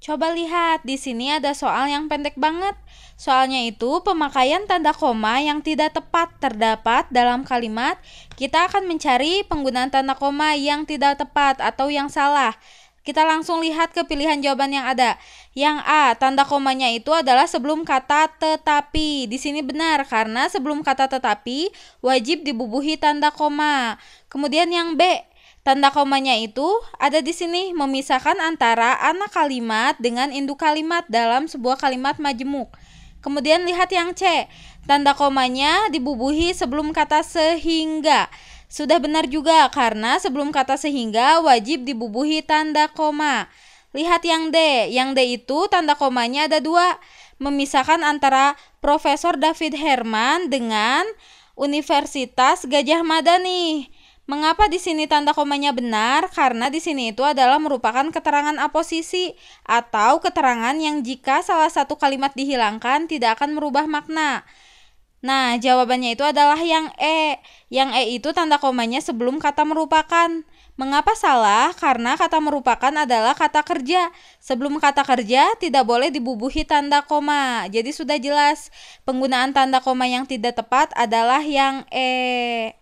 Coba lihat, di sini ada soal yang pendek banget. Soalnya itu pemakaian tanda koma yang tidak tepat terdapat dalam kalimat. Kita akan mencari penggunaan tanda koma yang tidak tepat atau yang salah. Kita langsung lihat ke pilihan jawaban yang ada. Yang A, tanda komanya itu adalah sebelum kata tetapi. Di sini benar karena sebelum kata tetapi wajib dibubuhi tanda koma. Kemudian yang B, Tanda komanya itu ada di sini memisahkan antara anak kalimat dengan induk kalimat dalam sebuah kalimat majemuk. Kemudian lihat yang C. Tanda komanya dibubuhi sebelum kata sehingga. Sudah benar juga karena sebelum kata sehingga wajib dibubuhi tanda koma. Lihat yang D. Yang D itu tanda komanya ada dua. Memisahkan antara Profesor David Herman dengan Universitas Gajah Mada nih. Mengapa di sini tanda komanya benar? Karena di sini itu adalah merupakan keterangan aposisi atau keterangan yang jika salah satu kalimat dihilangkan tidak akan merubah makna. Nah, jawabannya itu adalah yang E. Yang E itu tanda komanya sebelum kata merupakan. Mengapa salah? Karena kata merupakan adalah kata kerja. Sebelum kata kerja tidak boleh dibubuhi tanda koma. Jadi sudah jelas penggunaan tanda koma yang tidak tepat adalah yang E.